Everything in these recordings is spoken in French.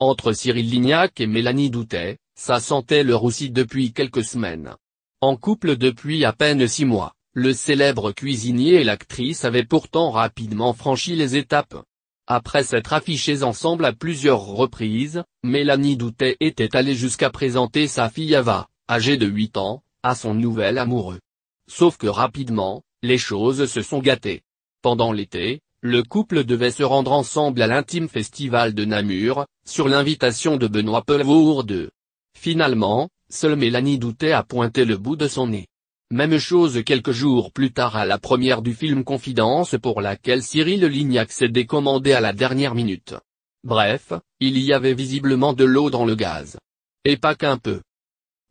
Entre Cyril Lignac et Mélanie Doutet, ça sentait le roussi depuis quelques semaines. En couple depuis à peine six mois, le célèbre cuisinier et l'actrice avaient pourtant rapidement franchi les étapes. Après s'être affichés ensemble à plusieurs reprises, Mélanie Doutet était allée jusqu'à présenter sa fille Ava, âgée de 8 ans, à son nouvel amoureux. Sauf que rapidement, les choses se sont gâtées. Pendant l'été, le couple devait se rendre ensemble à l'intime festival de Namur, sur l'invitation de Benoît Pelvour II. Finalement, seule Mélanie doutait à pointer le bout de son nez. Même chose quelques jours plus tard à la première du film Confidence pour laquelle Cyril Lignac s'est décommandé à la dernière minute. Bref, il y avait visiblement de l'eau dans le gaz. Et pas qu'un peu.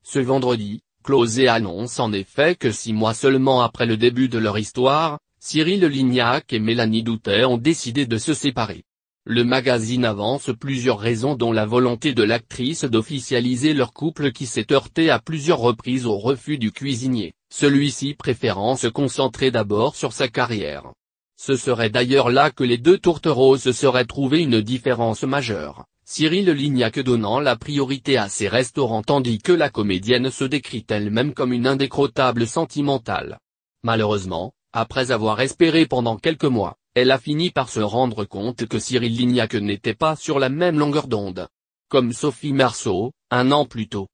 Ce vendredi, Closé annonce en effet que six mois seulement après le début de leur histoire, Cyril Lignac et Mélanie Doutet ont décidé de se séparer. Le magazine avance plusieurs raisons dont la volonté de l'actrice d'officialiser leur couple qui s'est heurté à plusieurs reprises au refus du cuisinier, celui-ci préférant se concentrer d'abord sur sa carrière. Ce serait d'ailleurs là que les deux tourtereaux se seraient trouvées une différence majeure, Cyril Lignac donnant la priorité à ses restaurants tandis que la comédienne se décrit elle-même comme une indécrottable sentimentale. Malheureusement, après avoir espéré pendant quelques mois, elle a fini par se rendre compte que Cyril Lignac n'était pas sur la même longueur d'onde. Comme Sophie Marceau, un an plus tôt,